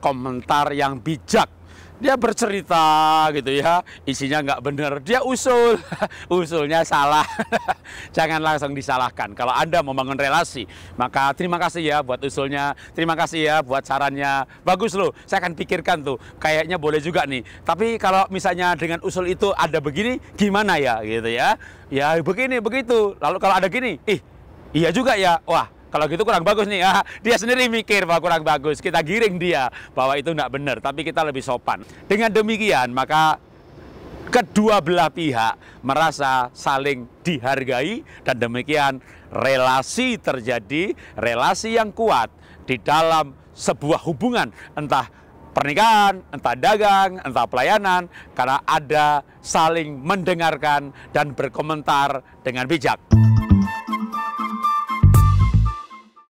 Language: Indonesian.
komentar yang bijak. Dia bercerita gitu ya, isinya nggak benar. Dia usul, usulnya salah. Jangan langsung disalahkan. Kalau Anda membangun relasi, maka terima kasih ya buat usulnya, terima kasih ya buat sarannya. Bagus loh, saya akan pikirkan tuh, kayaknya boleh juga nih. Tapi kalau misalnya dengan usul itu ada begini, gimana ya gitu ya? Ya begini, begitu. Lalu kalau ada gini, ih, iya juga ya. Wah, kalau gitu kurang bagus nih ya. Dia sendiri mikir bahwa kurang bagus. Kita giring dia bahwa itu tidak benar, tapi kita lebih sopan. Dengan demikian, maka kedua belah pihak merasa saling dihargai dan demikian relasi terjadi, relasi yang kuat di dalam sebuah hubungan entah pernikahan, entah dagang, entah pelayanan, karena ada saling mendengarkan dan berkomentar dengan bijak.